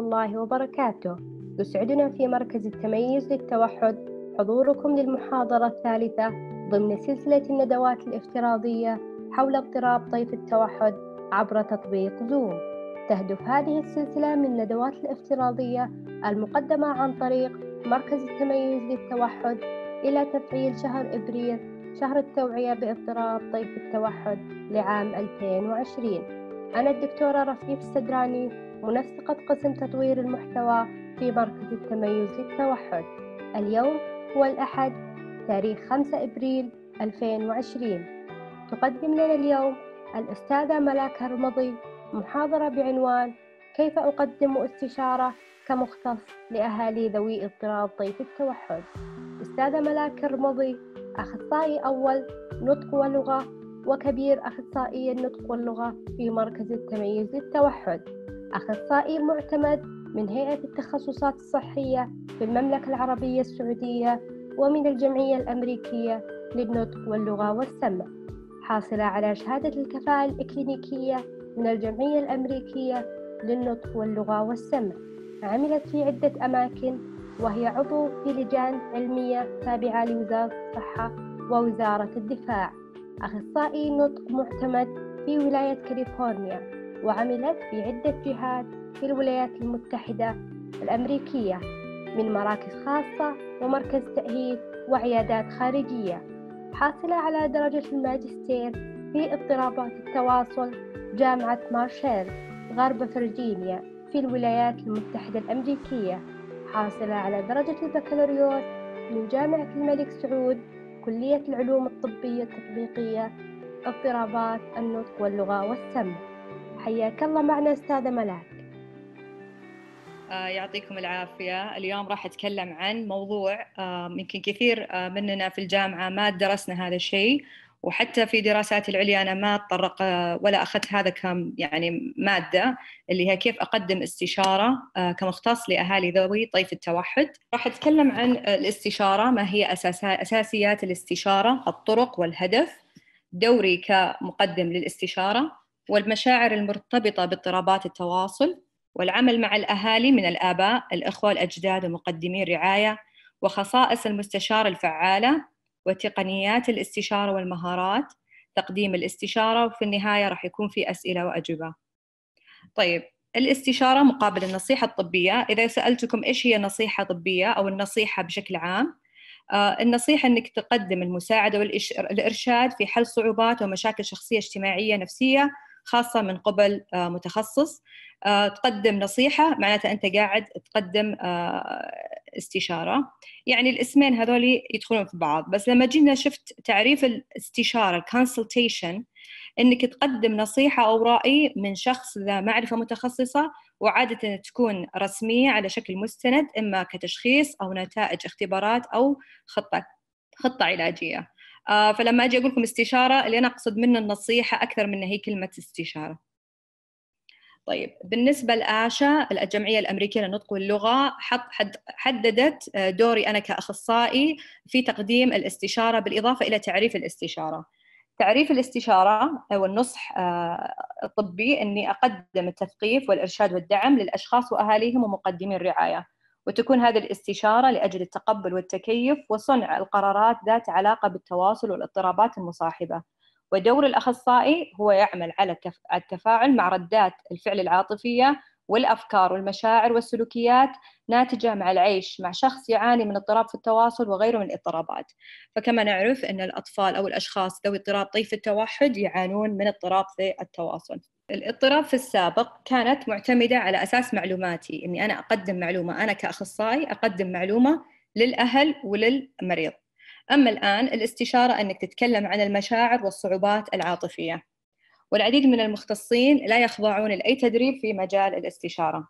الله وبركاته يسعدنا في مركز التميز للتوحد حضوركم للمحاضرة الثالثة ضمن سلسلة الندوات الافتراضية حول اضطراب طيف التوحد عبر تطبيق زوم تهدف هذه السلسلة من الندوات الافتراضية المقدمة عن طريق مركز التميز للتوحد إلى تفعيل شهر إبريل شهر التوعية باضطراب طيف التوحد لعام 2020 أنا الدكتورة رفيف السدراني منسقة قسم تطوير المحتوى في مركز التميز للتوحد اليوم هو الأحد تاريخ 5 إبريل 2020 تقدم لنا اليوم الأستاذة ملاك هرمضي محاضرة بعنوان كيف أقدم استشارة كمختص لأهالي ذوي اضطراب طيف التوحد أستاذة ملاك هرمضي أخصائي أول نطق ولغة وكبير أخصائي النطق واللغة في مركز التميز للتوحد أخصائي معتمد من هيئة التخصصات الصحية في المملكة العربية السعودية ومن الجمعية الأمريكية للنطق واللغة والسمع حاصلة على شهادة الكفاءة الإكلينيكية من الجمعية الأمريكية للنطق واللغة والسمع عملت في عدة أماكن وهي عضو في لجان علمية تابعة لوزارة الصحة ووزارة الدفاع أخصائي نطق معتمد في ولاية كاليفورنيا وعملت في عدة جهات في الولايات المتحدة الأمريكية من مراكز خاصة ومركز تأهيل وعيادات خارجية حاصلة على درجة الماجستير في اضطرابات التواصل جامعة مارشال غرب فرجينيا في الولايات المتحدة الأمريكية حاصلة على درجة البكالوريوس من جامعة الملك سعود كلية العلوم الطبية التطبيقية اضطرابات النطق واللغة والسمع حياك الله معنا أستاذة ملاك آه، يعطيكم العافية اليوم راح أتكلم عن موضوع آه، يمكن كثير آه، مننا في الجامعة ما درسنا هذا الشيء وحتى في دراسات العليا أنا ما أتطرق ولا أخذت هذا كم يعني مادة اللي هي كيف أقدم استشارة كمختص لأهالي ذوي طيف التوحد راح أتكلم عن الاستشارة ما هي أساسيات الاستشارة الطرق والهدف دوري كمقدم للاستشارة والمشاعر المرتبطة باضطرابات التواصل والعمل مع الأهالي من الآباء الإخوة الأجداد ومقدمي الرعاية وخصائص المستشار الفعالة وتقنيات الاستشارة والمهارات تقديم الاستشارة وفي النهاية راح يكون في أسئلة وأجوبة طيب الاستشارة مقابل النصيحة الطبية إذا سألتكم إيش هي نصيحة طبية أو النصيحة بشكل عام آه، النصيحة أنك تقدم المساعدة والإرشاد في حل صعوبات ومشاكل شخصية اجتماعية نفسية خاصه من قبل آه، متخصص آه، تقدم نصيحه معناتها انت قاعد تقدم آه، استشاره يعني الاسمين هذول يدخلون في بعض بس لما جينا شفت تعريف الاستشاره الكونسلتيشن انك تقدم نصيحه او راي من شخص ذا معرفه متخصصه وعاده تكون رسميه على شكل مستند اما كتشخيص او نتائج اختبارات او خطه خطه علاجيه آه، فلما اجي اقول لكم استشاره اللي انا اقصد منه النصيحه اكثر من هي كلمه استشاره طيب بالنسبة لآشا الجمعية الأمريكية للنطق واللغة حددت آه، دوري أنا كأخصائي في تقديم الاستشارة بالإضافة إلى تعريف الاستشارة تعريف الاستشارة أو النصح آه، الطبي أني أقدم التثقيف والإرشاد والدعم للأشخاص وأهاليهم ومقدمي الرعاية وتكون هذه الاستشارة لأجل التقبل والتكيف وصنع القرارات ذات علاقة بالتواصل والاضطرابات المصاحبة ودور الأخصائي هو يعمل على التفاعل مع ردات الفعل العاطفية والأفكار والمشاعر والسلوكيات ناتجة مع العيش مع شخص يعاني من اضطراب في التواصل وغيره من الاضطرابات فكما نعرف أن الأطفال أو الأشخاص ذوي اضطراب طيف التوحد يعانون من اضطراب في التواصل الاضطراب في السابق كانت معتمدة على أساس معلوماتي أني أنا أقدم معلومة أنا كأخصائي أقدم معلومة للأهل وللمريض أما الآن الاستشارة أنك تتكلم عن المشاعر والصعوبات العاطفية والعديد من المختصين لا يخضعون لأي تدريب في مجال الاستشارة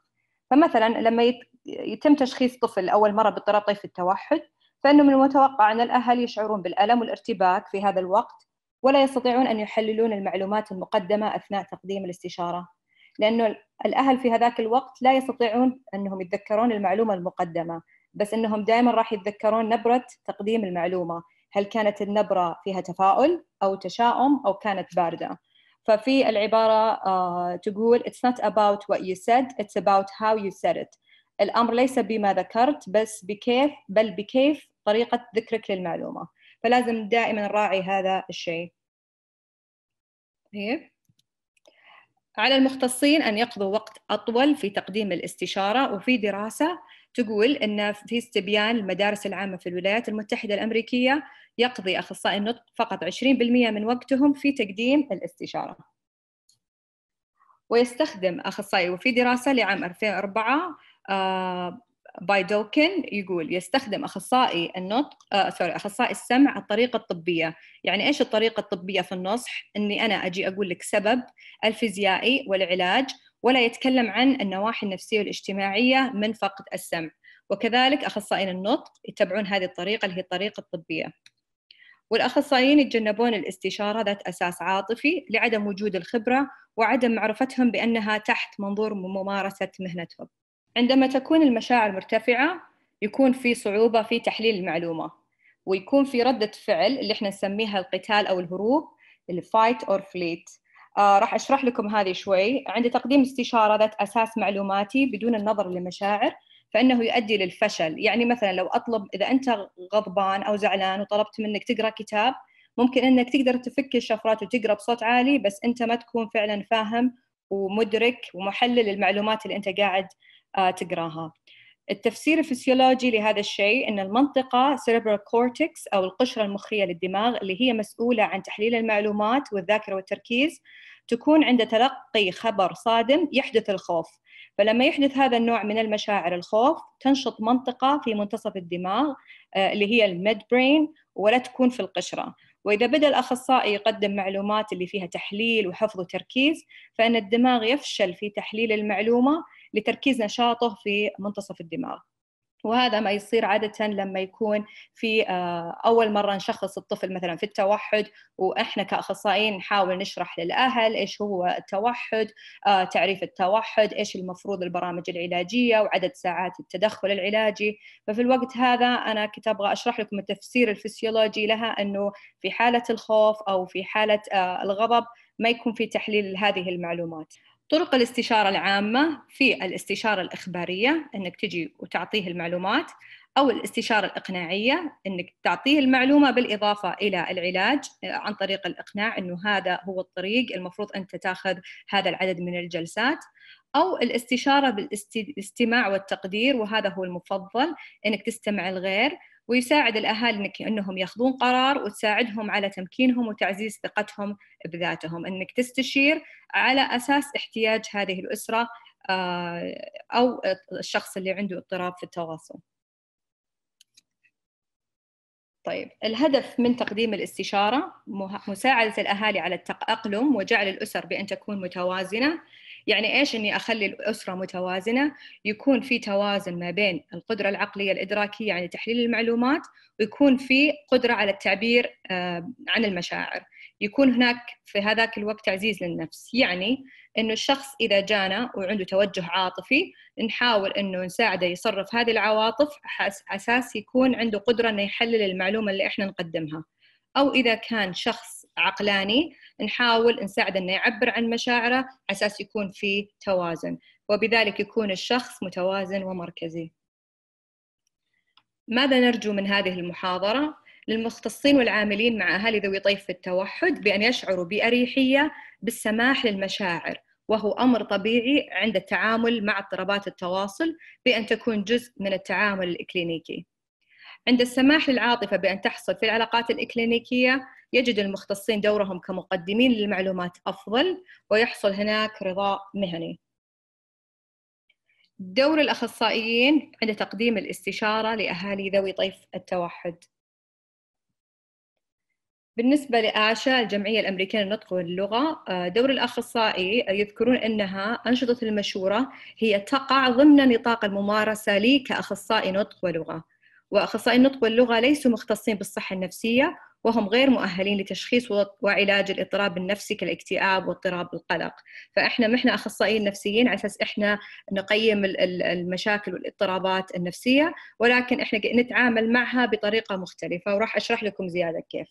فمثلا لما يتم تشخيص طفل أول مرة باضطراب طيف التوحد فإنه من المتوقع أن الأهل يشعرون بالألم والارتباك في هذا الوقت ولا يستطيعون أن يحللون المعلومات المقدمة أثناء تقديم الاستشارة لأنه الأهل في هذاك الوقت لا يستطيعون أنهم يتذكرون المعلومة المقدمة بس أنهم دائما راح يتذكرون نبرة تقديم المعلومة هل كانت النبرة فيها تفاؤل أو تشاؤم أو كانت باردة ففي العبارة آه، تقول It's not about what you said, it's about how you said it الأمر ليس بما ذكرت بس بكيف بل بكيف طريقة ذكرك للمعلومة فلازم دائما نراعي هذا الشيء طيب على المختصين أن يقضوا وقت أطول في تقديم الاستشارة وفي دراسة تقول أن في استبيان المدارس العامة في الولايات المتحدة الأمريكية يقضي أخصائي النطق فقط 20% من وقتهم في تقديم الاستشارة ويستخدم أخصائي وفي دراسة لعام 2004 آه باي دوكن يقول يستخدم اخصائي النطق آه سوري اخصائي السمع الطريقه الطبيه، يعني ايش الطريقه الطبيه في النصح؟ اني انا اجي اقول لك سبب الفيزيائي والعلاج ولا يتكلم عن النواحي النفسية والاجتماعية من فقد السمع وكذلك أخصائيين النطق يتبعون هذه الطريقة اللي هي الطريقة الطبية والأخصائيين يتجنبون الاستشارة ذات أساس عاطفي لعدم وجود الخبرة وعدم معرفتهم بأنها تحت منظور ممارسة مهنتهم عندما تكون المشاعر مرتفعة يكون في صعوبة في تحليل المعلومة ويكون في ردة فعل اللي احنا نسميها القتال أو الهروب الفايت أور فليت آه راح أشرح لكم هذه شوي عند تقديم استشارة ذات أساس معلوماتي بدون النظر للمشاعر فإنه يؤدي للفشل يعني مثلا لو أطلب إذا أنت غضبان أو زعلان وطلبت منك تقرأ كتاب ممكن أنك تقدر تفك الشفرات وتقرأ بصوت عالي بس أنت ما تكون فعلا فاهم ومدرك ومحلل المعلومات اللي أنت قاعد آه، تقراها التفسير الفسيولوجي لهذا الشيء ان المنطقه سيربرال كورتكس او القشره المخيه للدماغ اللي هي مسؤوله عن تحليل المعلومات والذاكره والتركيز تكون عند تلقي خبر صادم يحدث الخوف فلما يحدث هذا النوع من المشاعر الخوف تنشط منطقه في منتصف الدماغ آه، اللي هي الميد برين ولا تكون في القشره وإذا بدأ الأخصائي يقدم معلومات اللي فيها تحليل وحفظ وتركيز فإن الدماغ يفشل في تحليل المعلومة لتركيز نشاطه في منتصف الدماغ وهذا ما يصير عادة لما يكون في آه، أول مرة نشخص الطفل مثلا في التوحد وإحنا كأخصائيين نحاول نشرح للأهل إيش هو التوحد آه، تعريف التوحد إيش المفروض البرامج العلاجية وعدد ساعات التدخل العلاجي ففي الوقت هذا أنا كنت أبغى أشرح لكم التفسير الفسيولوجي لها أنه في حالة الخوف أو في حالة آه، الغضب ما يكون في تحليل هذه المعلومات طرق الاستشارة العامة في الاستشارة الإخبارية أنك تجي وتعطيه المعلومات أو الاستشارة الإقناعية أنك تعطيه المعلومة بالإضافة إلى العلاج آه، عن طريق الإقناع أنه هذا هو الطريق المفروض أنت تاخذ هذا العدد من الجلسات أو الاستشارة بالاستماع والتقدير وهذا هو المفضل أنك تستمع الغير ويساعد الأهالي إنك أنهم ياخذون قرار وتساعدهم على تمكينهم وتعزيز ثقتهم بذاتهم أنك تستشير على أساس احتياج هذه الأسرة آه، أو الشخص اللي عنده اضطراب في التواصل طيب الهدف من تقديم الاستشارة مساعدة الأهالي على التأقلم وجعل الأسر بأن تكون متوازنة يعني ايش اني اخلي الاسره متوازنه يكون في توازن ما بين القدره العقليه الادراكيه يعني تحليل المعلومات ويكون في قدره على التعبير آه، عن المشاعر يكون هناك في هذاك الوقت تعزيز للنفس يعني انه الشخص اذا جانا وعنده توجه عاطفي نحاول انه نساعده يصرف هذه العواطف اساس يكون عنده قدره انه يحلل المعلومه اللي احنا نقدمها او اذا كان شخص عقلاني نحاول نساعد انه يعبر عن مشاعره على اساس يكون في توازن وبذلك يكون الشخص متوازن ومركزي ماذا نرجو من هذه المحاضره للمختصين والعاملين مع اهالي ذوي طيف التوحد بان يشعروا باريحيه بالسماح للمشاعر وهو امر طبيعي عند التعامل مع اضطرابات التواصل بان تكون جزء من التعامل الاكلينيكي عند السماح للعاطفة بأن تحصل في العلاقات الإكلينيكية يجد المختصين دورهم كمقدمين للمعلومات أفضل ويحصل هناك رضا مهني دور الأخصائيين عند تقديم الاستشارة لأهالي ذوي طيف التوحد بالنسبة لآشا الجمعية الأمريكية للنطق واللغة آه، دور الأخصائي آه، يذكرون أنها أنشطة المشورة هي تقع ضمن نطاق الممارسة لي كأخصائي نطق ولغة وأخصائي النطق واللغة ليسوا مختصين بالصحة النفسية وهم غير مؤهلين لتشخيص وعلاج الاضطراب النفسي كالاكتئاب واضطراب القلق فاحنا ما احنا اخصائيين نفسيين على اساس احنا نقيم المشاكل والاضطرابات النفسيه ولكن احنا نتعامل معها بطريقه مختلفه وراح اشرح لكم زياده كيف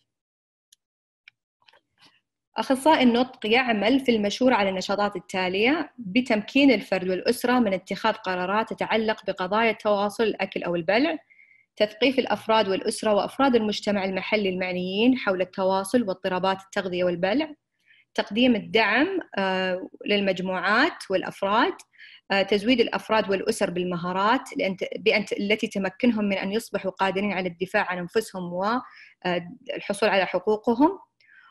أخصائي النطق يعمل في المشورة على النشاطات التالية بتمكين الفرد والأسرة من اتخاذ قرارات تتعلق بقضايا التواصل الأكل أو البلع تثقيف الأفراد والأسرة وأفراد المجتمع المحلي المعنيين حول التواصل واضطرابات التغذية والبلع تقديم الدعم آه، للمجموعات والأفراد آه، تزويد الافراد والاسر بالمهارات التي تمكنهم من ان يصبحوا قادرين على الدفاع عن انفسهم والحصول آه، على حقوقهم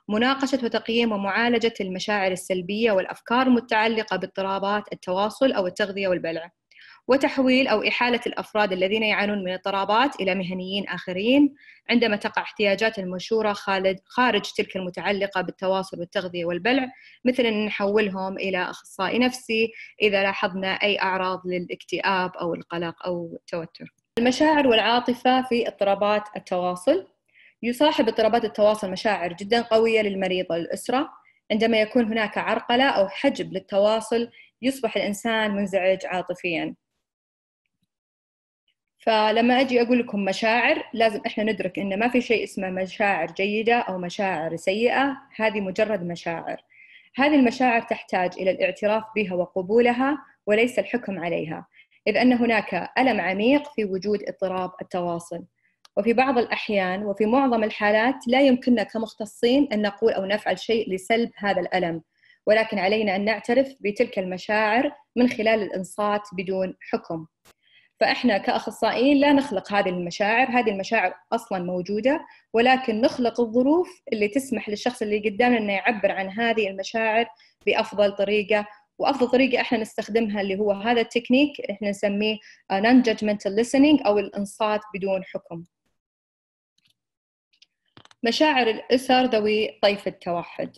مناقشه وتقييم ومعالجه المشاعر السلبيه والافكار المتعلقه باضطرابات التواصل او التغذيه والبلع وتحويل أو إحالة الأفراد الذين يعانون من اضطرابات إلى مهنيين آخرين عندما تقع احتياجات المشورة خارج تلك المتعلقة بالتواصل والتغذية والبلع مثل أن نحولهم إلى أخصائي نفسي إذا لاحظنا أي أعراض للاكتئاب أو القلق أو التوتر المشاعر والعاطفة في اضطرابات التواصل يصاحب اضطرابات التواصل مشاعر جدا قوية للمريض والأسرة عندما يكون هناك عرقلة أو حجب للتواصل يصبح الإنسان منزعج عاطفيا فلما اجي اقول لكم مشاعر لازم احنا ندرك ان ما في شيء اسمه مشاعر جيده او مشاعر سيئه هذه مجرد مشاعر هذه المشاعر تحتاج الى الاعتراف بها وقبولها وليس الحكم عليها اذ ان هناك الم عميق في وجود اضطراب التواصل وفي بعض الاحيان وفي معظم الحالات لا يمكننا كمختصين ان نقول او نفعل شيء لسلب هذا الالم ولكن علينا ان نعترف بتلك المشاعر من خلال الانصات بدون حكم فاحنا كاخصائيين لا نخلق هذه المشاعر هذه المشاعر اصلا موجوده ولكن نخلق الظروف اللي تسمح للشخص اللي قدامنا انه يعبر عن هذه المشاعر بافضل طريقه وافضل طريقه احنا نستخدمها اللي هو هذا التكنيك احنا نسميه نون judgmental listening او الانصات بدون حكم مشاعر الاسر ذوي طيف التوحد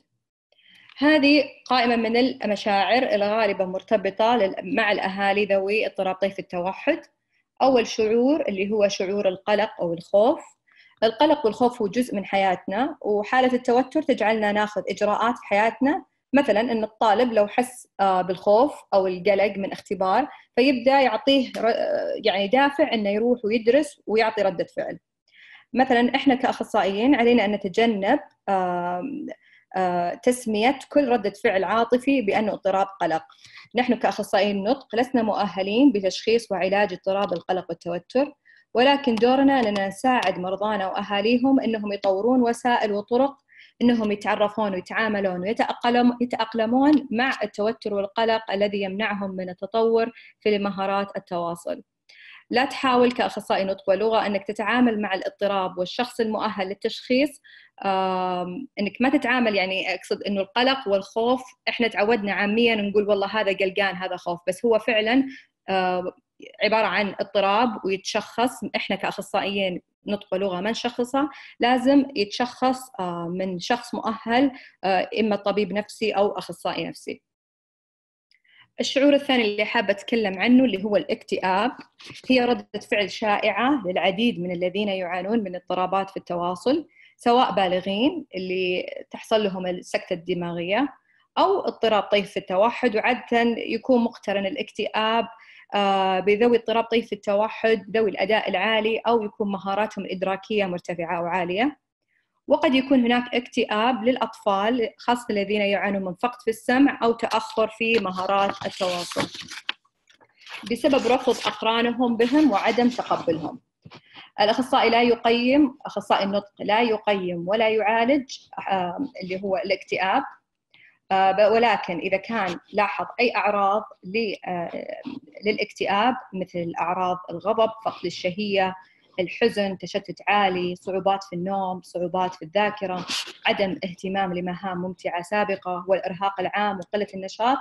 هذه قائمة من المشاعر الغالبة مرتبطة مع الأهالي ذوي اضطراب طيف التوحد أول شعور اللي هو شعور القلق أو الخوف القلق والخوف هو جزء من حياتنا وحالة التوتر تجعلنا ناخذ إجراءات في حياتنا مثلا أن الطالب لو حس آه، بالخوف أو القلق من اختبار فيبدأ يعطيه يعني دافع أنه يروح ويدرس ويعطي ردة فعل مثلا إحنا كأخصائيين علينا أن نتجنب آه، تسمية كل ردة فعل عاطفي بأنه اضطراب قلق نحن كأخصائيين النطق لسنا مؤهلين بتشخيص وعلاج اضطراب القلق والتوتر ولكن دورنا أننا نساعد مرضانا وأهاليهم أنهم يطورون وسائل وطرق أنهم يتعرفون ويتعاملون ويتاقلمون مع التوتر والقلق الذي يمنعهم من التطور في مهارات التواصل لا تحاول كأخصائي نطق ولغة أنك تتعامل مع الاضطراب والشخص المؤهل للتشخيص أنك ما تتعامل يعني أقصد أنه القلق والخوف إحنا تعودنا عاميا نقول والله هذا قلقان هذا خوف بس هو فعلا عبارة عن اضطراب ويتشخص إحنا كأخصائيين نطق ولغة ما نشخصه لازم يتشخص من شخص مؤهل إما طبيب نفسي أو أخصائي نفسي الشعور الثاني اللي حابة أتكلم عنه اللي هو الاكتئاب هي ردة فعل شائعة للعديد من الذين يعانون من اضطرابات في التواصل سواء بالغين اللي تحصل لهم السكتة الدماغية أو اضطراب طيف في التوحد وعادة يكون مقترن الاكتئاب آه، بذوي اضطراب طيف التوحد ذوي الأداء العالي أو يكون مهاراتهم الإدراكية مرتفعة أو عالية وقد يكون هناك اكتئاب للأطفال خاصة الذين يعانون من فقد في السمع أو تأخر في مهارات التواصل بسبب رفض أقرانهم بهم وعدم تقبلهم الأخصائي لا يقيم أخصائي النطق لا يقيم ولا يعالج اللي هو الاكتئاب آه، ولكن إذا كان لاحظ أي أعراض آه، للاكتئاب مثل أعراض الغضب فقد الشهية الحزن تشتت عالي صعوبات في النوم صعوبات في الذاكره عدم اهتمام لمهام ممتعه سابقه والارهاق العام وقله النشاط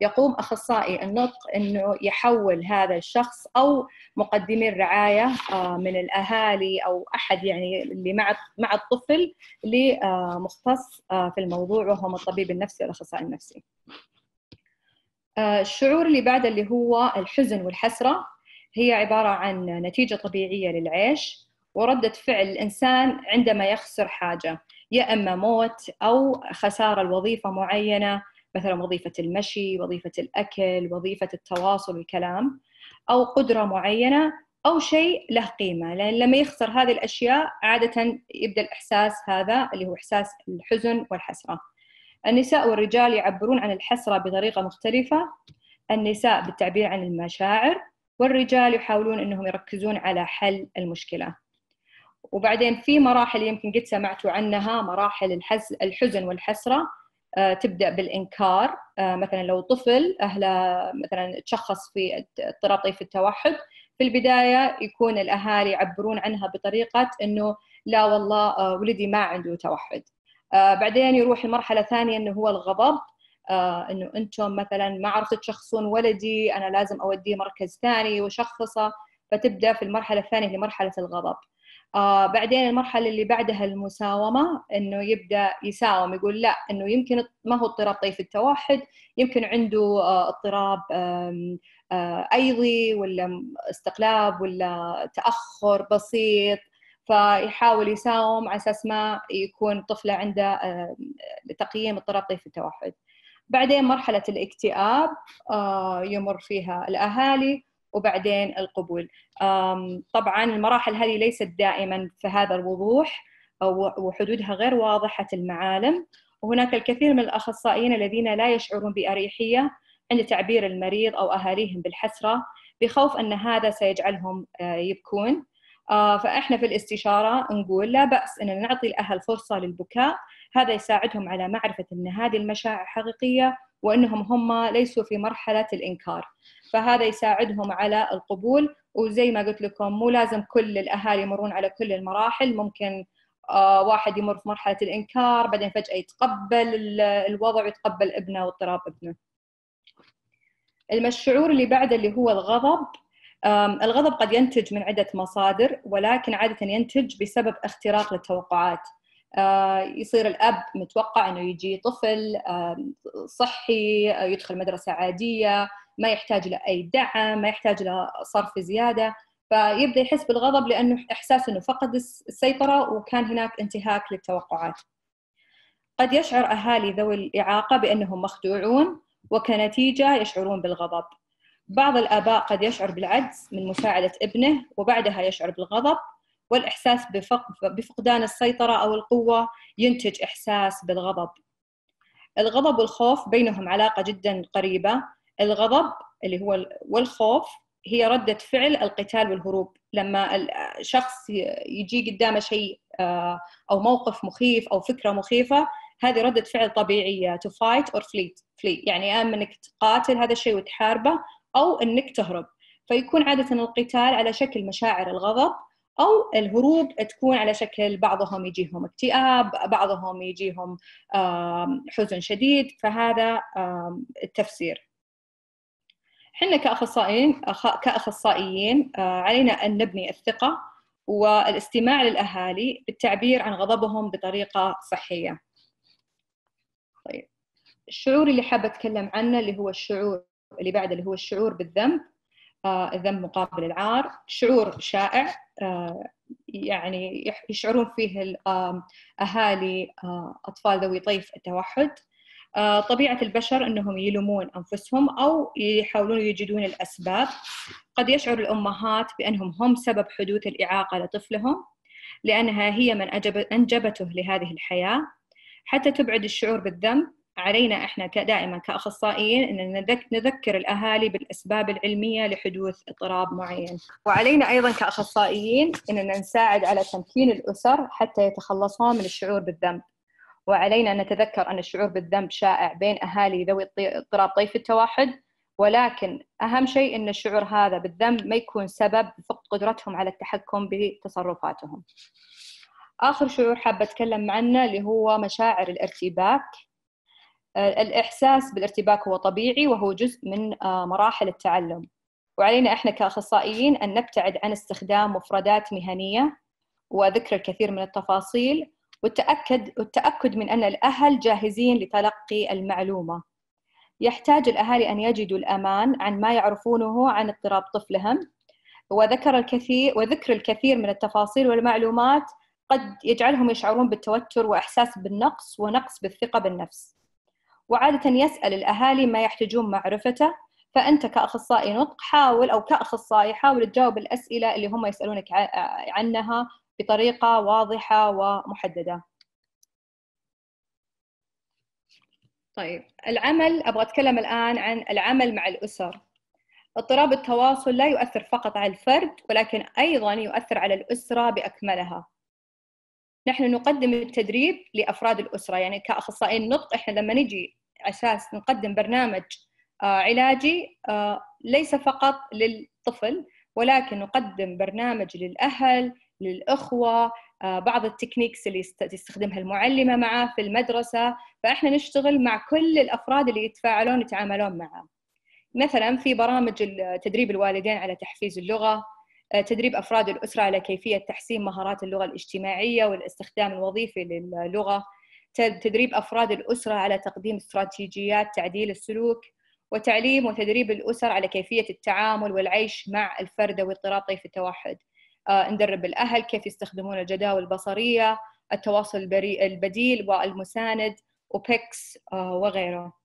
يقوم اخصائي النطق انه يحول هذا الشخص او مقدمي الرعايه آه، من الاهالي او احد يعني اللي مع مع الطفل لمختص آه، في الموضوع وهو الطبيب النفسي والاخصائي النفسي. آه، الشعور اللي بعده اللي هو الحزن والحسره هي عبارة عن نتيجة طبيعية للعيش وردة فعل الإنسان عندما يخسر حاجة يا إما موت أو خسارة لوظيفة معينة مثلا وظيفة المشي وظيفة الأكل وظيفة التواصل الكلام أو قدرة معينة أو شيء له قيمة لأن لما يخسر هذه الأشياء عادة يبدأ الإحساس هذا اللي هو إحساس الحزن والحسرة النساء والرجال يعبرون عن الحسرة بطريقة مختلفة النساء بالتعبير عن المشاعر والرجال يحاولون أنهم يركزون على حل المشكلة وبعدين في مراحل يمكن قد سمعتوا عنها مراحل الحزن والحسرة آه، تبدأ بالإنكار آه، مثلا لو طفل أهله مثلا تشخص في اضطراب طيف التوحد في البداية يكون الأهالي يعبرون عنها بطريقة أنه لا والله آه، ولدي ما عنده توحد بعدين يروح لمرحلة ثانية أنه هو الغضب آه، انه انتم مثلا ما عرفتوا تشخصون ولدي انا لازم اوديه مركز ثاني واشخصه فتبدا في المرحله الثانيه هي مرحله الغضب آه بعدين المرحله اللي بعدها المساومه انه يبدا يساوم يقول لا انه يمكن ما هو اضطراب طيف التوحد يمكن عنده آه اضطراب آه آه ايضي ولا استقلاب ولا تاخر بسيط فيحاول يساوم على اساس ما يكون طفله عنده آه تقييم اضطراب طيف التوحد بعدين مرحلة الاكتئاب آه، يمر فيها الأهالي وبعدين القبول طبعا المراحل هذه ليست دائما في هذا الوضوح آه، وحدودها غير واضحة المعالم وهناك الكثير من الأخصائيين الذين لا يشعرون بأريحية عند تعبير المريض أو أهاليهم بالحسرة بخوف أن هذا سيجعلهم آه، يبكون فإحنا في الاستشارة نقول لا بأس أن نعطي الأهل فرصة للبكاء هذا يساعدهم على معرفة أن هذه المشاعر حقيقية وأنهم هم ليسوا في مرحلة الإنكار فهذا يساعدهم على القبول وزي ما قلت لكم مو لازم كل الأهالي يمرون على كل المراحل ممكن آه، واحد يمر في مرحلة الإنكار بعدين فجأة يتقبل الوضع ويتقبل ابنه واضطراب ابنه الشعور اللي بعده اللي هو الغضب الغضب قد ينتج من عدة مصادر ولكن عادة ينتج بسبب اختراق للتوقعات آه، يصير الاب متوقع انه يجي طفل آه، صحي آه، يدخل مدرسه عاديه ما يحتاج لاي اي دعم ما يحتاج لصرف صرف زياده فيبدا يحس بالغضب لانه احساس انه فقد السيطره وكان هناك انتهاك للتوقعات قد يشعر اهالي ذوي الاعاقه بانهم مخدوعون وكنتيجه يشعرون بالغضب بعض الاباء قد يشعر بالعجز من مساعده ابنه وبعدها يشعر بالغضب والإحساس بفقدان السيطرة أو القوة ينتج إحساس بالغضب الغضب والخوف بينهم علاقة جدا قريبة الغضب اللي هو والخوف هي ردة فعل القتال والهروب لما الشخص يجي قدامه شيء آه، أو موقف مخيف أو فكرة مخيفة هذه ردة فعل طبيعية to fight or flee, flee. يعني يا إما أنك تقاتل هذا الشيء وتحاربه أو أنك تهرب فيكون عادة القتال على شكل مشاعر الغضب او الهروب تكون على شكل بعضهم يجيهم اكتئاب بعضهم يجيهم حزن شديد فهذا التفسير احنا كاخصائيين كاخصائيين آه، علينا ان نبني الثقه والاستماع للاهالي بالتعبير عن غضبهم بطريقه صحيه طيب الشعور اللي حابه اتكلم عنه اللي هو الشعور اللي بعده اللي هو الشعور بالذنب الذنب مقابل العار شعور شائع آه، يعني يشعرون فيه أهالي آه، أطفال ذوي طيف التوحد آه، طبيعة البشر أنهم يلومون أنفسهم أو يحاولون يجدون الأسباب قد يشعر الأمهات بأنهم هم سبب حدوث الإعاقة لطفلهم لأنها هي من أنجبته لهذه الحياة حتى تبعد الشعور بالذنب علينا احنا دائما كاخصائيين ان نذكر الاهالي بالاسباب العلميه لحدوث اضطراب معين، وعلينا ايضا كاخصائيين اننا نساعد على تمكين الاسر حتى يتخلصون من الشعور بالذنب. وعلينا ان نتذكر ان الشعور بالذنب شائع بين اهالي ذوي اضطراب طيف التوحد، ولكن اهم شيء ان الشعور هذا بالذنب ما يكون سبب فقد قدرتهم على التحكم بتصرفاتهم. آخر شعور حابة أتكلم عنه اللي هو مشاعر الارتباك آه، الإحساس بالارتباك هو طبيعي وهو جزء من آه، مراحل التعلم وعلينا إحنا كأخصائيين أن نبتعد عن استخدام مفردات مهنية وذكر الكثير من التفاصيل والتأكد, والتأكد من أن الأهل جاهزين لتلقي المعلومة يحتاج الأهالي أن يجدوا الأمان عن ما يعرفونه عن اضطراب طفلهم وذكر الكثير وذكر الكثير من التفاصيل والمعلومات قد يجعلهم يشعرون بالتوتر وإحساس بالنقص ونقص بالثقة بالنفس وعادة يسأل الأهالي ما يحتاجون معرفته فأنت كأخصائي نطق حاول أو كأخصائي حاول تجاوب الأسئلة اللي هم يسألونك عنها بطريقة واضحة ومحددة طيب العمل أبغى أتكلم الآن عن العمل مع الأسر اضطراب التواصل لا يؤثر فقط على الفرد ولكن أيضا يؤثر على الأسرة بأكملها نحن نقدم التدريب لافراد الاسره يعني كاخصائيين نطق احنا لما نجي اساس نقدم برنامج آه، علاجي آه، ليس فقط للطفل ولكن نقدم برنامج للاهل للاخوه آه، بعض التكنيكس اللي تستخدمها المعلمه معه في المدرسه فاحنا نشتغل مع كل الافراد اللي يتفاعلون يتعاملون معه مثلا في برامج تدريب الوالدين على تحفيز اللغه آه، تدريب أفراد الأسرة على كيفية تحسين مهارات اللغة الاجتماعية والاستخدام الوظيفي للغة تدريب أفراد الأسرة على تقديم استراتيجيات تعديل السلوك وتعليم وتدريب الأسر على كيفية التعامل والعيش مع الفرد ذوي اضطراب طيف التوحد آه، ندرب الأهل كيف يستخدمون الجداول البصرية التواصل البديل والمساند وبيكس آه، وغيره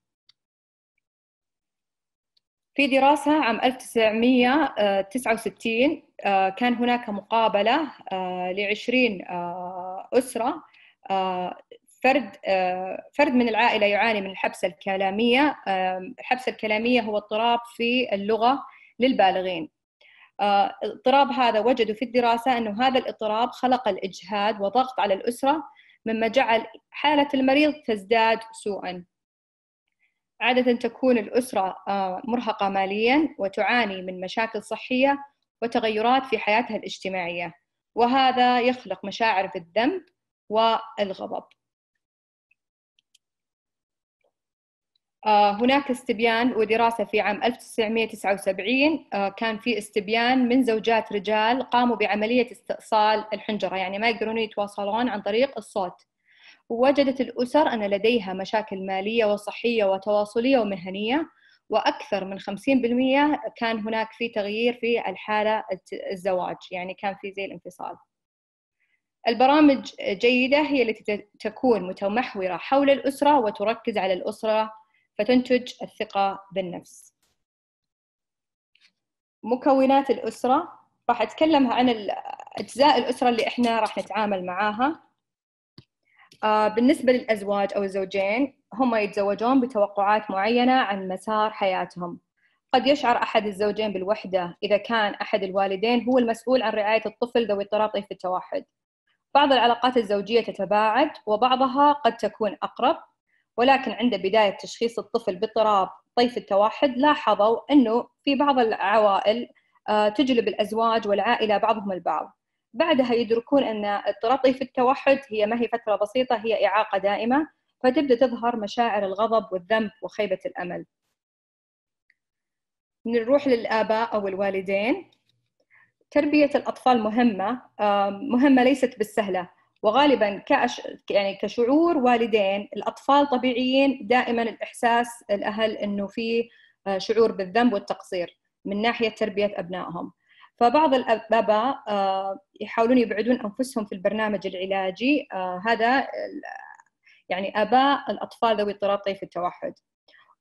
في دراسة عام 1969 آه، كان هناك مقابلة آه، لعشرين آه، أسرة فرد فرد من العائلة يعاني من الحبسة الكلامية الحبسة الكلامية هو اضطراب في اللغة للبالغين اضطراب هذا وجدوا في الدراسة أنه هذا الاضطراب خلق الإجهاد وضغط على الأسرة مما جعل حالة المريض تزداد سوءا عادة تكون الأسرة مرهقة ماليا وتعاني من مشاكل صحية وتغيرات في حياتها الاجتماعية وهذا يخلق مشاعر في الذنب والغضب آه، هناك استبيان ودراسة في عام 1979 آه، كان في استبيان من زوجات رجال قاموا بعملية استئصال الحنجرة يعني ما يقدرون يتواصلون عن طريق الصوت ووجدت الأسر أن لديها مشاكل مالية وصحية وتواصلية ومهنية واكثر من 50% كان هناك في تغيير في الحاله الزواج يعني كان في زي الانفصال البرامج جيدة هي التي تكون متمحورة حول الأسرة وتركز على الأسرة فتنتج الثقة بالنفس مكونات الأسرة راح أتكلم عن أجزاء الأسرة اللي إحنا راح نتعامل معاها آه، بالنسبة للأزواج أو الزوجين هم يتزوجون بتوقعات معينة عن مسار حياتهم قد يشعر أحد الزوجين بالوحدة إذا كان أحد الوالدين هو المسؤول عن رعاية الطفل ذوي اضطراب في التوحد بعض العلاقات الزوجية تتباعد وبعضها قد تكون أقرب ولكن عند بداية تشخيص الطفل باضطراب طيف التوحد لاحظوا أنه في بعض العوائل آه، تجلب الأزواج والعائلة بعضهم البعض بعدها يدركون أن اضطراب طيف التوحد هي ما هي فترة بسيطة هي إعاقة دائمة فتبدا تظهر مشاعر الغضب والذنب وخيبه الامل نروح للآباء أو الوالدين تربية الأطفال مهمة مهمة ليست بالسهلة وغالبا كأش... يعني كشعور والدين الأطفال طبيعيين دائما الإحساس الأهل أنه في آه، شعور بالذنب والتقصير من ناحية تربية أبنائهم فبعض الآباء آه، يحاولون يبعدون أنفسهم في البرنامج العلاجي آه، هذا يعني اباء الاطفال ذوي اضطراب طيف التوحد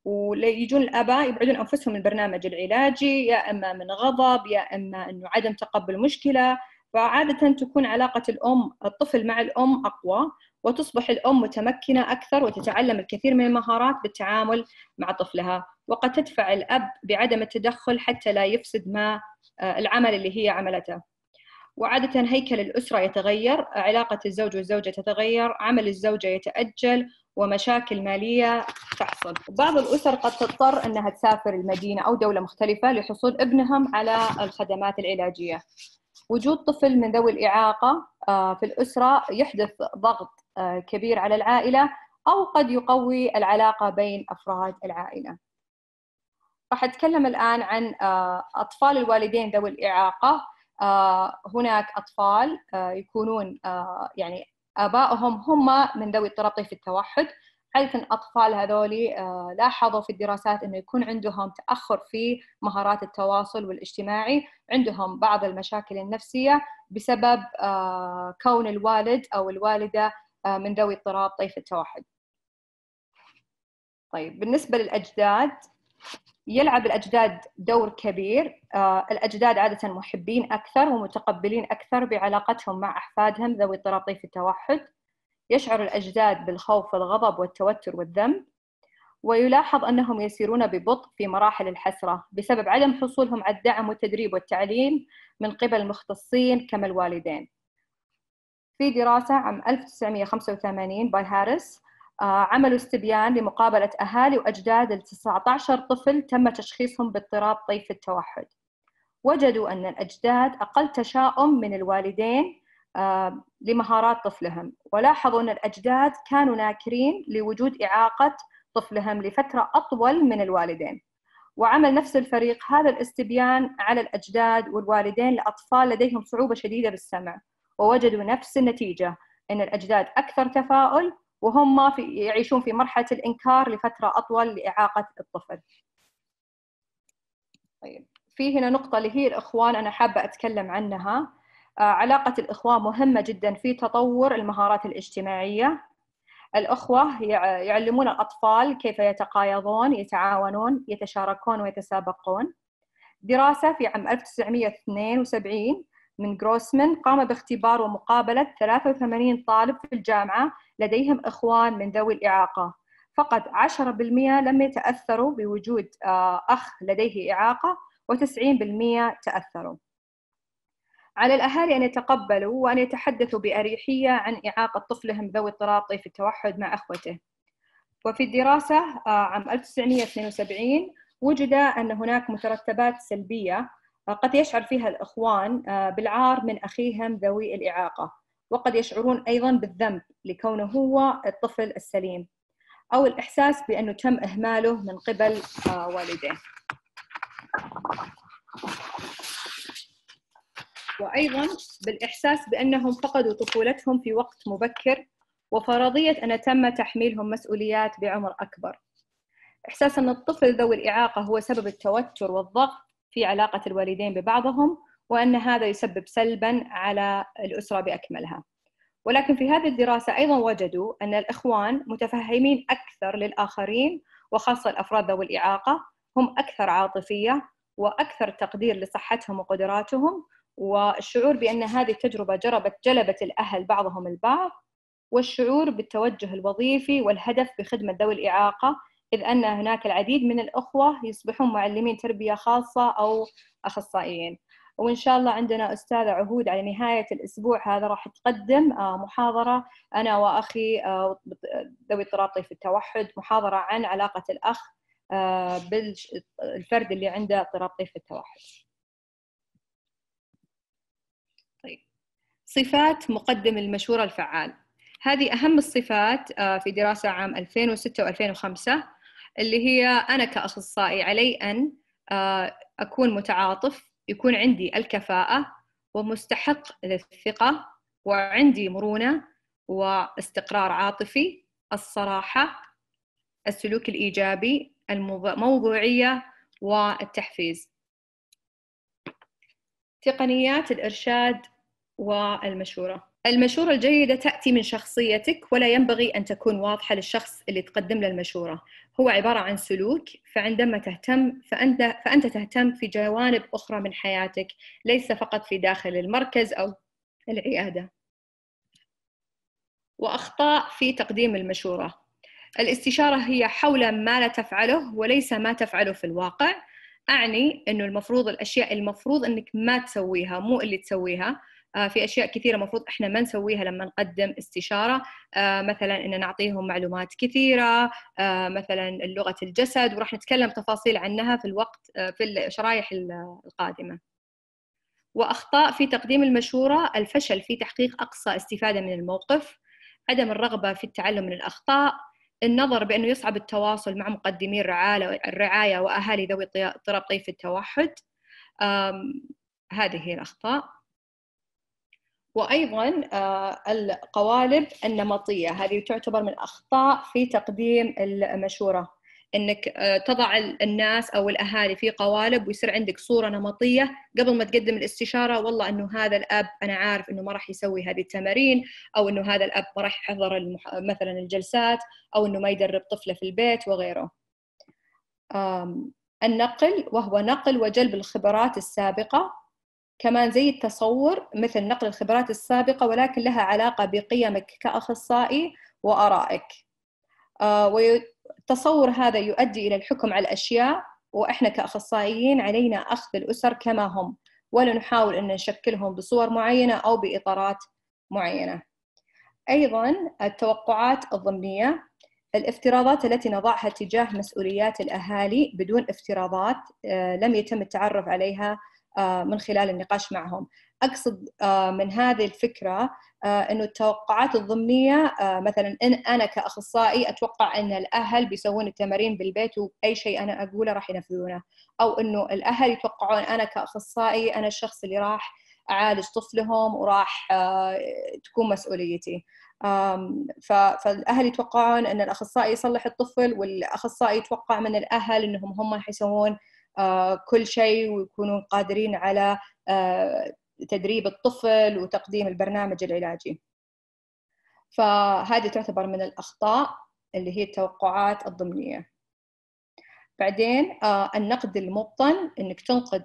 ويجون الاباء يبعدون انفسهم من البرنامج العلاجي يا اما من غضب يا اما انه عدم تقبل مشكله فعاده تكون علاقه الام الطفل مع الام اقوى وتصبح الام متمكنه اكثر وتتعلم الكثير من المهارات بالتعامل مع طفلها وقد تدفع الاب بعدم التدخل حتى لا يفسد ما آه، العمل اللي هي عملته وعادة هيكل الأسرة يتغير علاقة الزوج والزوجة تتغير عمل الزوجة يتأجل ومشاكل مالية تحصل بعض الأسر قد تضطر أنها تسافر المدينة أو دولة مختلفة لحصول ابنهم على الخدمات العلاجية وجود طفل من ذوي الإعاقة آه، في الأسرة يحدث ضغط آه، كبير على العائلة أو قد يقوي العلاقة بين أفراد العائلة راح أتكلم الآن عن آه، أطفال الوالدين ذوي الإعاقة آه، هناك أطفال آه، يكونون آه، يعني آبائهم هم من ذوي اضطراب في التوحد عادة الأطفال هذول لاحظوا في الدراسات أنه يكون عندهم تأخر في مهارات التواصل والاجتماعي عندهم بعض المشاكل النفسية بسبب كون الوالد أو الوالدة من ذوي اضطراب طيف التوحد طيب بالنسبة للأجداد يلعب الأجداد دور كبير آه، الأجداد عادة محبين أكثر ومتقبلين أكثر بعلاقتهم مع أحفادهم ذوي في التوحد يشعر الأجداد بالخوف والغضب والتوتر والذنب ويلاحظ أنهم يسيرون ببطء في مراحل الحسرة بسبب عدم حصولهم على الدعم والتدريب والتعليم من قبل المختصين كما الوالدين في دراسة عام 1985 باي هاريس آه، عملوا استبيان لمقابلة أهالي وأجداد ال 19 طفل تم تشخيصهم باضطراب طيف التوحد وجدوا أن الأجداد أقل تشاؤم من الوالدين آه، لمهارات طفلهم ولاحظوا أن الأجداد كانوا ناكرين لوجود إعاقة طفلهم لفترة أطول من الوالدين وعمل نفس الفريق هذا الاستبيان على الأجداد والوالدين لأطفال لديهم صعوبة شديدة بالسمع ووجدوا نفس النتيجة أن الأجداد أكثر تفاؤل وهم في يعيشون في مرحله الانكار لفتره اطول لاعاقه الطفل. طيب في هنا نقطه اللي هي الاخوان انا حابه اتكلم عنها. آه، علاقه الاخوان مهمه جدا في تطور المهارات الاجتماعيه. الاخوه يعلمون الاطفال كيف يتقايضون، يتعاونون، يتشاركون ويتسابقون. دراسة في عام 1972 من جروسمان قام باختبار ومقابلة 83 طالب في الجامعة لديهم إخوان من ذوي الإعاقة فقط 10% لم يتأثروا بوجود آه، أخ لديه إعاقة و90% تأثروا على الأهالي أن يتقبلوا وأن يتحدثوا بأريحية عن إعاقة طفلهم ذوي التراطي في التوحد مع أخوته وفي الدراسة آه، عام 1972 وجد أن هناك مترتبات سلبية قد يشعر فيها الإخوان آه، بالعار من أخيهم ذوي الإعاقة وقد يشعرون أيضا بالذنب لكونه هو الطفل السليم أو الإحساس بأنه تم إهماله من قبل آه، والديه وأيضا بالإحساس بأنهم فقدوا طفولتهم في وقت مبكر وفرضية أن تم تحميلهم مسؤوليات بعمر أكبر إحساس أن الطفل ذوي الإعاقة هو سبب التوتر والضغط في علاقة الوالدين ببعضهم وأن هذا يسبب سلبا على الأسرة بأكملها ولكن في هذه الدراسة أيضا وجدوا أن الإخوان متفهمين أكثر للآخرين وخاصة الأفراد ذوي الإعاقة هم أكثر عاطفية وأكثر تقدير لصحتهم وقدراتهم والشعور بأن هذه التجربة جربت جلبت الأهل بعضهم البعض والشعور بالتوجه الوظيفي والهدف بخدمة ذوي الإعاقة إذ أن هناك العديد من الأخوة يصبحون معلمين تربية خاصة أو أخصائيين وإن شاء الله عندنا أستاذة عهود على نهاية الأسبوع هذا راح تقدم آه، محاضرة أنا وأخي آه، ذوي اضطراب طيف التوحد محاضرة عن علاقة الأخ آه، بالفرد اللي عنده اضطراب طيف التوحد طيب. صفات مقدم المشورة الفعال هذه أهم الصفات في دراسة عام 2006 و2005 اللي هي انا كاخصائي علي ان آه، اكون متعاطف يكون عندي الكفاءه ومستحق للثقه وعندي مرونه واستقرار عاطفي الصراحه السلوك الايجابي الموضوعيه والتحفيز تقنيات الارشاد والمشوره المشورة الجيدة تأتي من شخصيتك ولا ينبغي أن تكون واضحة للشخص اللي تقدم له المشورة هو عبارة عن سلوك فعندما تهتم فأنت, فأنت تهتم في جوانب أخرى من حياتك ليس فقط في داخل المركز أو العيادة وأخطاء في تقديم المشورة الاستشارة هي حول ما لا تفعله وليس ما تفعله في الواقع أعني أنه المفروض الأشياء المفروض أنك ما تسويها مو اللي تسويها آه، في اشياء كثيره المفروض احنا ما نسويها لما نقدم استشاره آه، مثلا ان نعطيهم معلومات كثيره آه، مثلا لغه الجسد وراح نتكلم تفاصيل عنها في الوقت في الشرائح القادمه واخطاء في تقديم المشوره الفشل في تحقيق اقصى استفاده من الموقف عدم الرغبه في التعلم من الاخطاء النظر بأنه يصعب التواصل مع مقدمي الرعاية وأهالي ذوي اضطراب طيف التوحد هذه هي الأخطاء وايضا آه، القوالب النمطيه هذه تعتبر من اخطاء في تقديم المشوره انك آه، تضع الناس او الاهالي في قوالب ويصير عندك صوره نمطيه قبل ما تقدم الاستشاره والله انه هذا الاب انا عارف انه ما راح يسوي هذه التمارين او انه هذا الاب ما راح يحضر المح... مثلا الجلسات او انه ما يدرب طفله في البيت وغيره. النقل وهو نقل وجلب الخبرات السابقه كمان زي التصور مثل نقل الخبرات السابقة ولكن لها علاقة بقيمك كأخصائي وآرائك آه، والتصور هذا يؤدي إلى الحكم على الأشياء وإحنا كأخصائيين علينا أخذ الأسر كما هم ولا نحاول أن نشكلهم بصور معينة أو بإطارات معينة أيضا التوقعات الضمنية الافتراضات التي نضعها تجاه مسؤوليات الأهالي بدون افتراضات آه، لم يتم التعرف عليها آه، من خلال النقاش معهم اقصد آه، من هذه الفكره آه، انه التوقعات الضمنيه مثلا إن انا كاخصائي اتوقع ان الاهل بيسوون التمارين بالبيت واي شيء انا اقوله راح ينفذونه او انه الاهل يتوقعون انا كاخصائي انا الشخص اللي راح اعالج طفلهم وراح تكون مسؤوليتي فالاهل يتوقعون ان الاخصائي يصلح الطفل والاخصائي يتوقع من الاهل انهم هم حيسوون آه، كل شيء ويكونون قادرين على آه، تدريب الطفل وتقديم البرنامج العلاجي فهذه تعتبر من الأخطاء اللي هي التوقعات الضمنية بعدين آه، النقد المبطن انك تنقد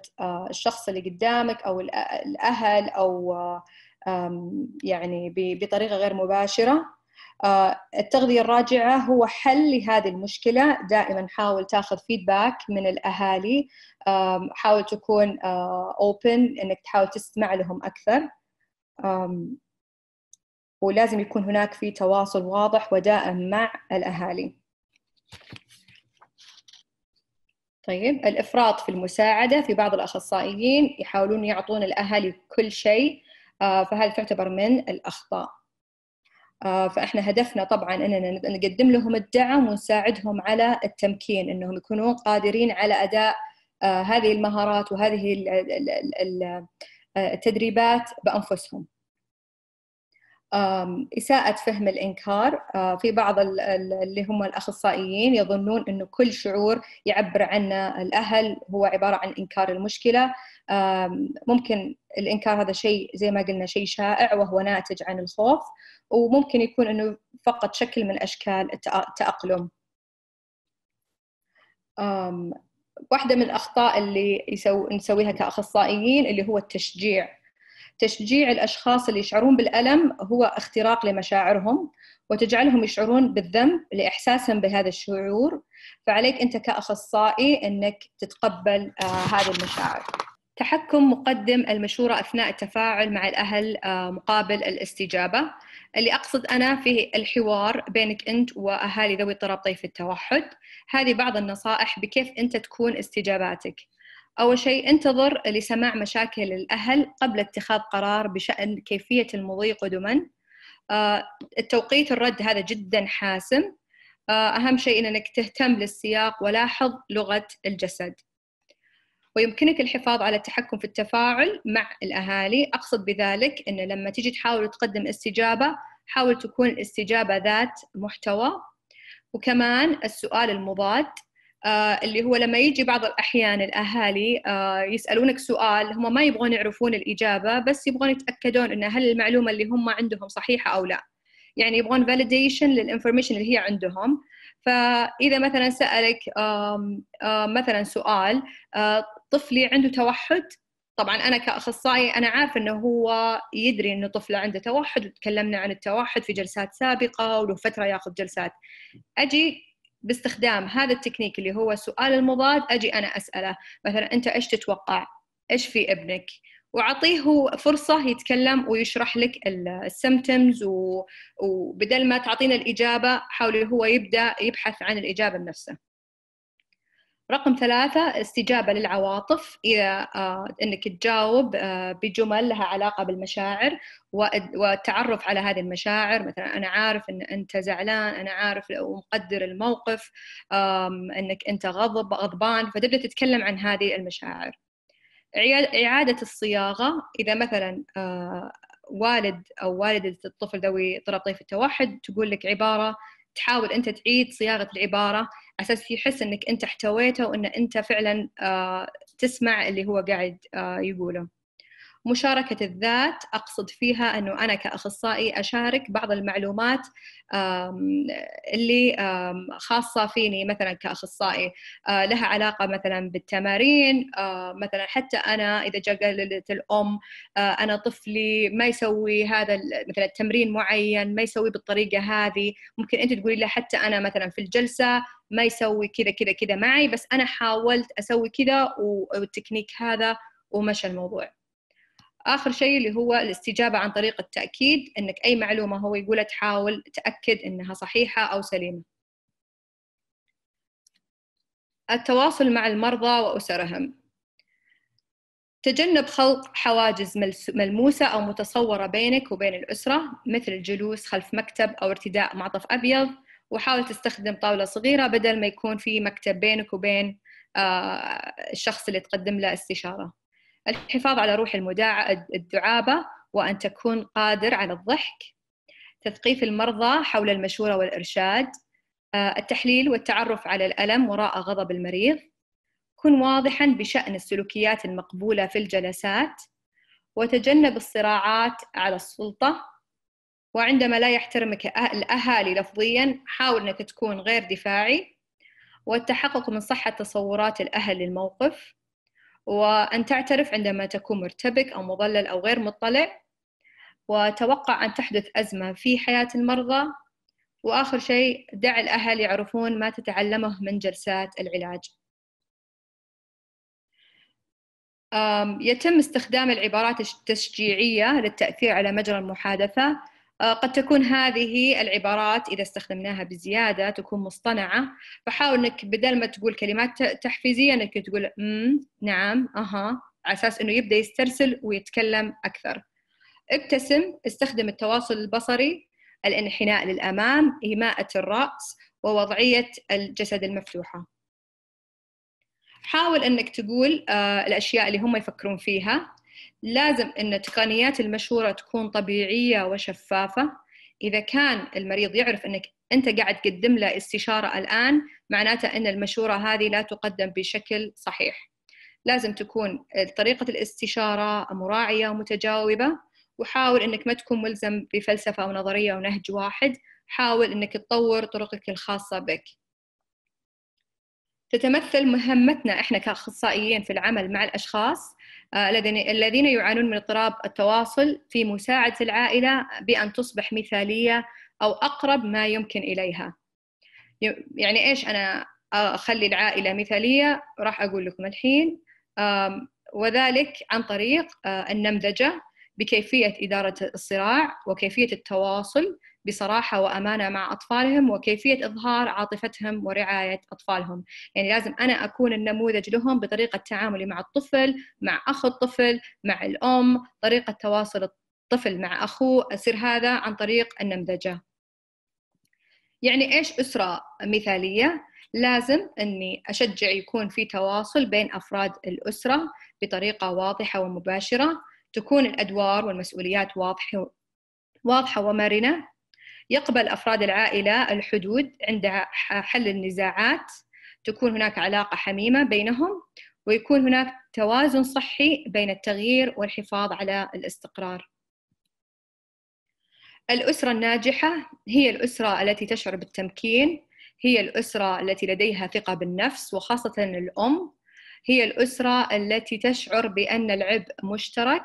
الشخص اللي قدامك او الاهل او يعني بطريقه غير مباشره آه، التغذية الراجعة هو حل لهذه المشكلة دائما حاول تاخذ فيدباك من الأهالي حاول تكون آه، open إنك تحاول تستمع لهم أكثر ولازم يكون هناك في تواصل واضح ودائم مع الأهالي طيب الإفراط في المساعدة في بعض الأخصائيين يحاولون يعطون الأهالي كل شيء آه، فهل تعتبر من الأخطاء؟ آه، فاحنا هدفنا طبعا اننا نقدم لهم الدعم ونساعدهم على التمكين انهم يكونون قادرين على اداء آه، هذه المهارات وهذه آه، التدريبات بانفسهم. إساءة فهم الإنكار في بعض اللي هم الأخصائيين يظنون أنه كل شعور يعبر عنه الأهل هو عبارة عن إنكار المشكلة ممكن الإنكار هذا شيء زي ما قلنا شيء شائع وهو ناتج عن الخوف وممكن يكون انه فقط شكل من اشكال التاقلم واحدة من الأخطاء اللي يسو... نسويها كأخصائيين اللي هو التشجيع تشجيع الأشخاص اللي يشعرون بالألم هو اختراق لمشاعرهم وتجعلهم يشعرون بالذنب لإحساسهم بهذا الشعور فعليك أنت كأخصائي أنك تتقبل آه هذه المشاعر تحكم مقدم المشورة أثناء التفاعل مع الأهل آه، مقابل الاستجابة اللي أقصد أنا في الحوار بينك أنت وأهالي ذوي اضطراب طيف التوحد هذه بعض النصائح بكيف أنت تكون استجاباتك أول شيء انتظر لسماع مشاكل الأهل قبل اتخاذ قرار بشأن كيفية المضي قدما آه، التوقيت الرد هذا جدا حاسم آه، أهم شيء أنك تهتم للسياق ولاحظ لغة الجسد ويمكنك الحفاظ على التحكم في التفاعل مع الأهالي أقصد بذلك ان لما تيجي تحاول تقدم استجابة حاول تكون الاستجابة ذات محتوى وكمان السؤال المضاد آه، اللي هو لما يجي بعض الأحيان الأهالي آه، يسألونك سؤال هم ما يبغون يعرفون الإجابة بس يبغون يتأكدون أن هل المعلومة اللي هم عندهم صحيحة أو لا يعني يبغون فاليديشن للانفورميشن اللي هي عندهم فإذا مثلا سألك مثلا سؤال آه، طفلي عنده توحد طبعا انا كاخصائي انا عارفه انه هو يدري انه طفله عنده توحد وتكلمنا عن التوحد في جلسات سابقه وله فتره ياخذ جلسات اجي باستخدام هذا التكنيك اللي هو السؤال المضاد اجي انا اساله مثلا انت ايش تتوقع ايش في ابنك واعطيه فرصه يتكلم ويشرح لك السيمتمز وبدل ما تعطينا الاجابه حاول هو يبدا يبحث عن الاجابه بنفسه رقم ثلاثة استجابة للعواطف إذا آه، أنك تجاوب آه، بجمل لها علاقة بالمشاعر والتعرف على هذه المشاعر مثلا أنا عارف أن أنت زعلان أنا عارف ومقدر الموقف أنك أنت غضب غضبان فتبدأ تتكلم عن هذه المشاعر إعادة الصياغة إذا مثلا آه، والد أو والدة الطفل ذوي اضطراب طيف التوحد تقول لك عبارة تحاول انت تعيد صياغه العباره اساس يحس انك انت احتويته وان انت فعلا آه، تسمع اللي هو قاعد آه، يقوله مشاركة الذات أقصد فيها أنه أنا كأخصائي أشارك بعض المعلومات اللي خاصة فيني مثلا كأخصائي آه، لها علاقة مثلا بالتمارين آه، مثلا حتى أنا إذا جاء قالت الأم آه، أنا طفلي ما يسوي هذا مثلا تمرين معين ما يسوي بالطريقة هذه ممكن أنت تقولي له حتى أنا مثلا في الجلسة ما يسوي كذا كذا كذا معي بس أنا حاولت أسوي كذا والتكنيك هذا ومشى الموضوع اخر شيء اللي هو الاستجابه عن طريق التاكيد انك اي معلومه هو يقولها تحاول تاكد انها صحيحه او سليمه التواصل مع المرضى واسرهم تجنب خلق حواجز ملموسة أو متصورة بينك وبين الأسرة مثل الجلوس خلف مكتب أو ارتداء معطف أبيض وحاول تستخدم طاولة صغيرة بدل ما يكون في مكتب بينك وبين آه، الشخص اللي تقدم له استشارة الحفاظ على روح المداع... الدعابة وأن تكون قادر على الضحك تثقيف المرضى حول المشورة والإرشاد آه، التحليل والتعرف على الألم وراء غضب المريض كن واضحا بشأن السلوكيات المقبولة في الجلسات وتجنب الصراعات على السلطة وعندما لا يحترمك أه-، الأهالي لفظيا حاول أنك تكون غير دفاعي والتحقق من صحة تصورات الأهل للموقف وأن تعترف عندما تكون مرتبك أو مضلل أو غير مطلع وتوقع أن تحدث أزمة في حياة المرضى وآخر شيء دع الأهل يعرفون ما تتعلمه من جلسات العلاج يتم استخدام العبارات التشجيعية للتأثير على مجرى المحادثة آه، قد تكون هذه العبارات إذا استخدمناها بزيادة تكون مصطنعة فحاول أنك بدل ما تقول كلمات تحفيزية أنك تقول مم نعم أها على أساس أنه يبدأ يسترسل ويتكلم أكثر ابتسم استخدم التواصل البصري الانحناء للأمام إيماءة الرأس ووضعية الجسد المفتوحة حاول أنك تقول آه، الأشياء اللي هم يفكرون فيها لازم أن التقنيات المشهورة تكون طبيعية وشفافة إذا كان المريض يعرف أنك أنت قاعد تقدم له استشارة الآن معناته أن المشورة هذه لا تقدم بشكل صحيح لازم تكون طريقة الاستشارة مراعية ومتجاوبة وحاول أنك ما تكون ملزم بفلسفة ونظرية ونهج واحد حاول أنك تطور طرقك الخاصة بك تتمثل مهمتنا إحنا كأخصائيين في العمل مع الأشخاص آه، الذين يعانون من اضطراب التواصل في مساعدة العائلة بأن تصبح مثالية أو أقرب ما يمكن إليها يعني إيش أنا أخلي العائلة مثالية راح أقول لكم الحين وذلك عن طريق آه، النمذجة بكيفية إدارة الصراع وكيفية التواصل بصراحة وأمانة مع أطفالهم وكيفية إظهار عاطفتهم ورعاية أطفالهم يعني لازم أنا أكون النموذج لهم بطريقة تعاملي مع الطفل مع أخ الطفل مع الأم طريقة تواصل الطفل مع أخوه أصير هذا عن طريق النمذجة يعني إيش أسرة مثالية؟ لازم أني أشجع يكون في تواصل بين أفراد الأسرة بطريقة واضحة ومباشرة تكون الأدوار والمسؤوليات واضحة واضحة ومرنة يقبل أفراد العائلة الحدود عند حل النزاعات تكون هناك علاقة حميمة بينهم ويكون هناك توازن صحي بين التغيير والحفاظ على الاستقرار الأسرة الناجحة هي الأسرة التي تشعر بالتمكين هي الأسرة التي لديها ثقة بالنفس وخاصة الأم هي الأسرة التي تشعر بأن العبء مشترك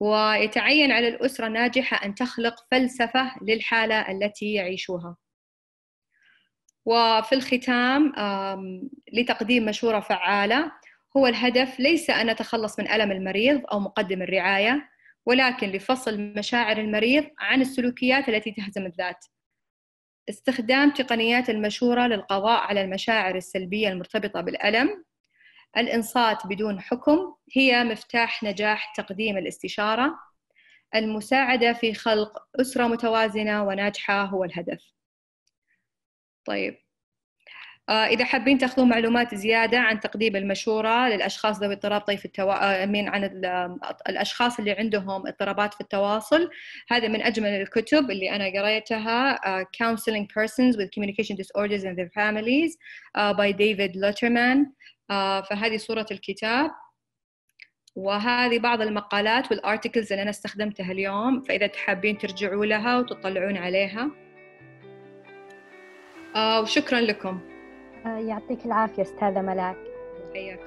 ويتعين على الأسرة الناجحة أن تخلق فلسفة للحالة التي يعيشوها وفي الختام لتقديم مشورة فعالة هو الهدف ليس أن نتخلص من ألم المريض أو مقدم الرعاية ولكن لفصل مشاعر المريض عن السلوكيات التي تهزم الذات استخدام تقنيات المشورة للقضاء على المشاعر السلبية المرتبطة بالألم الإنصات بدون حكم هي مفتاح نجاح تقديم الاستشارة المساعدة في خلق أسرة متوازنة وناجحة هو الهدف طيب آه، إذا حابين تاخذون معلومات زيادة عن تقديم المشورة للأشخاص ذوي اضطراب طيف التوا... من آه، عن آه، الأشخاص اللي عندهم اضطرابات في التواصل هذا من أجمل الكتب اللي أنا قريتها uh, Counseling Persons with Communication Disorders and Their Families uh, by David Letterman آه، فهذه صورة الكتاب وهذه بعض المقالات والارتكلز اللي انا استخدمتها اليوم فاذا تحابين ترجعوا لها وتطلعون عليها آه، وشكرا لكم آه، يعطيك العافيه استاذه ملاك حياك